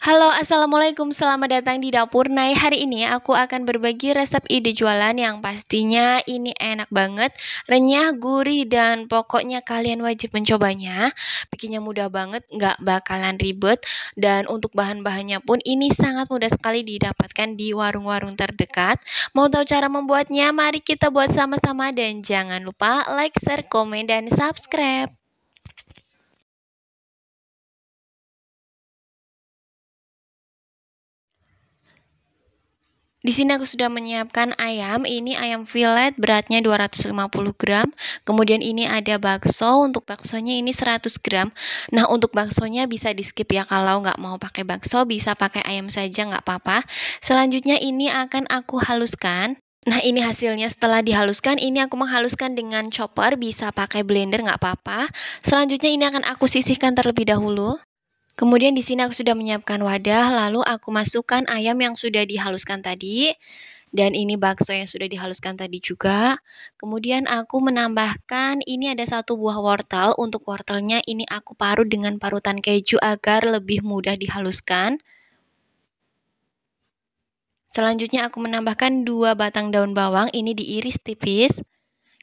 Halo, Assalamualaikum, selamat datang di Dapur Nai Hari ini aku akan berbagi resep ide jualan yang pastinya ini enak banget Renyah, gurih, dan pokoknya kalian wajib mencobanya Bikinnya mudah banget, nggak bakalan ribet Dan untuk bahan-bahannya pun ini sangat mudah sekali didapatkan di warung-warung terdekat Mau tahu cara membuatnya? Mari kita buat sama-sama Dan jangan lupa like, share, komen, dan subscribe Di sini aku sudah menyiapkan ayam, ini ayam fillet beratnya 250 gram. Kemudian ini ada bakso, untuk baksonya ini 100 gram. Nah untuk baksonya bisa di skip ya, kalau nggak mau pakai bakso bisa pakai ayam saja nggak apa-apa. Selanjutnya ini akan aku haluskan. Nah ini hasilnya setelah dihaluskan, ini aku menghaluskan dengan chopper, bisa pakai blender nggak apa-apa. Selanjutnya ini akan aku sisihkan terlebih dahulu. Kemudian di sini aku sudah menyiapkan wadah, lalu aku masukkan ayam yang sudah dihaluskan tadi. Dan ini bakso yang sudah dihaluskan tadi juga. Kemudian aku menambahkan ini ada satu buah wortel. Untuk wortelnya ini aku parut dengan parutan keju agar lebih mudah dihaluskan. Selanjutnya aku menambahkan dua batang daun bawang, ini diiris tipis.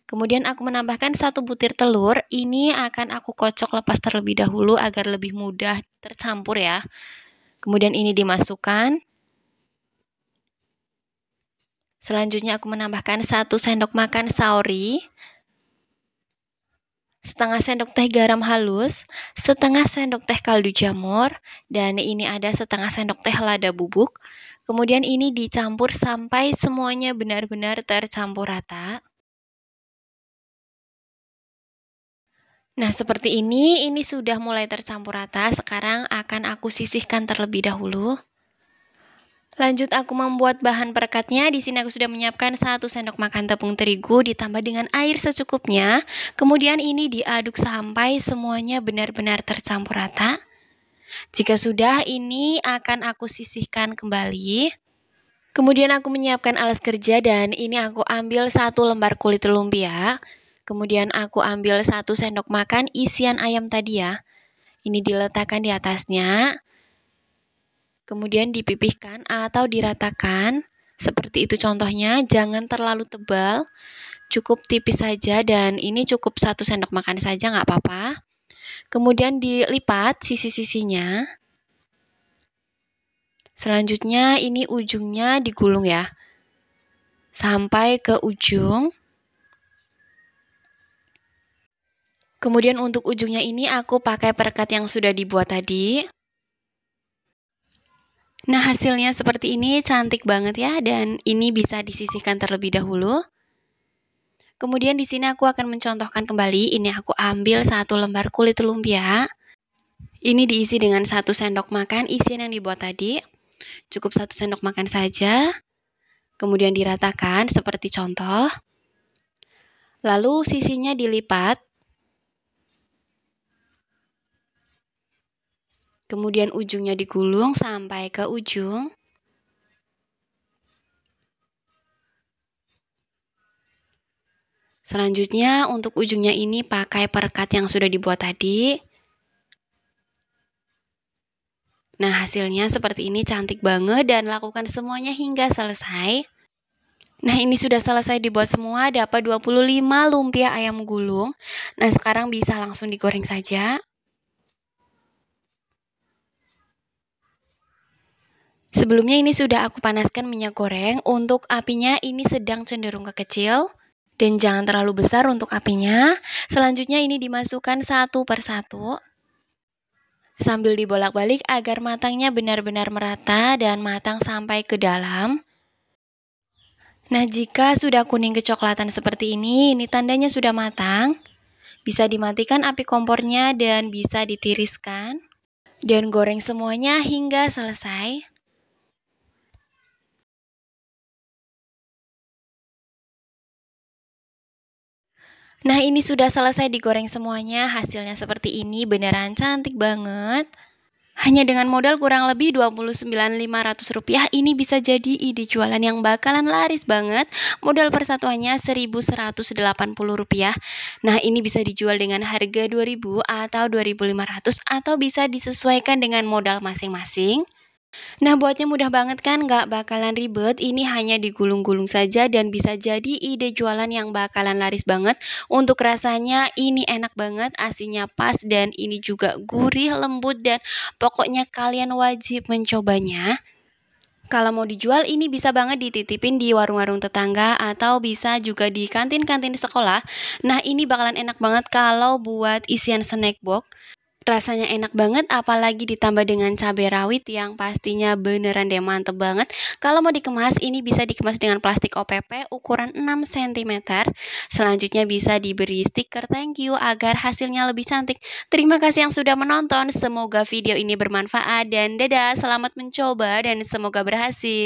Kemudian aku menambahkan satu butir telur. Ini akan aku kocok lepas terlebih dahulu agar lebih mudah tercampur ya. Kemudian ini dimasukkan. Selanjutnya aku menambahkan satu sendok makan saori, setengah sendok teh garam halus, setengah sendok teh kaldu jamur, dan ini ada setengah sendok teh lada bubuk. Kemudian ini dicampur sampai semuanya benar-benar tercampur rata. Nah, seperti ini, ini sudah mulai tercampur rata. Sekarang akan aku sisihkan terlebih dahulu. Lanjut aku membuat bahan perekatnya. Di sini aku sudah menyiapkan satu sendok makan tepung terigu ditambah dengan air secukupnya. Kemudian ini diaduk sampai semuanya benar-benar tercampur rata. Jika sudah, ini akan aku sisihkan kembali. Kemudian aku menyiapkan alas kerja dan ini aku ambil satu lembar kulit lumpia. Kemudian aku ambil satu sendok makan isian ayam tadi ya. Ini diletakkan di atasnya. Kemudian dipipihkan atau diratakan. Seperti itu contohnya, jangan terlalu tebal. Cukup tipis saja dan ini cukup satu sendok makan saja nggak apa-apa. Kemudian dilipat sisi-sisinya. Selanjutnya ini ujungnya digulung ya. Sampai ke ujung. Kemudian untuk ujungnya ini aku pakai perekat yang sudah dibuat tadi. Nah hasilnya seperti ini cantik banget ya dan ini bisa disisihkan terlebih dahulu. Kemudian di sini aku akan mencontohkan kembali, ini aku ambil satu lembar kulit lumpia. Ini diisi dengan satu sendok makan isian yang dibuat tadi. Cukup satu sendok makan saja. Kemudian diratakan seperti contoh. Lalu sisinya dilipat kemudian ujungnya digulung sampai ke ujung. Selanjutnya untuk ujungnya ini pakai perekat yang sudah dibuat tadi. Nah hasilnya seperti ini cantik banget dan lakukan semuanya hingga selesai. Nah ini sudah selesai dibuat semua, dapat 25 lumpia ayam gulung. Nah sekarang bisa langsung digoreng saja. Sebelumnya ini sudah aku panaskan minyak goreng. Untuk apinya ini sedang cenderung kekecil dan jangan terlalu besar untuk apinya. Selanjutnya ini dimasukkan satu per satu sambil dibolak-balik agar matangnya benar-benar merata dan matang sampai ke dalam. Nah, jika sudah kuning kecoklatan seperti ini, ini tandanya sudah matang. Bisa dimatikan api kompornya dan bisa ditiriskan. Dan goreng semuanya hingga selesai. Nah ini sudah selesai digoreng semuanya, hasilnya seperti ini beneran cantik banget. Hanya dengan modal kurang lebih Rp29.500 ini bisa jadi ide jualan yang bakalan laris banget. Modal persatuannya Rp1.180. Nah, ini bisa dijual dengan harga Rp2.000 atau Rp2.500 atau bisa disesuaikan dengan modal masing-masing. Nah, buatnya mudah banget kan, nggak bakalan ribet, ini hanya digulung-gulung saja dan bisa jadi ide jualan yang bakalan laris banget. Untuk rasanya ini enak banget, asinnya pas dan ini juga gurih, lembut dan pokoknya kalian wajib mencobanya. Kalau mau dijual ini bisa banget dititipin di warung-warung tetangga atau bisa juga di kantin-kantin sekolah. Nah, ini bakalan enak banget kalau buat isian snack box. Rasanya enak banget apalagi ditambah dengan cabai rawit yang pastinya beneran deh mantep banget. Kalau mau dikemas ini bisa dikemas dengan plastik OPP ukuran 6 cm. Selanjutnya bisa diberi stiker thank you agar hasilnya lebih cantik. Terima kasih yang sudah menonton. Semoga video ini bermanfaat dan dadah. Selamat mencoba dan semoga berhasil.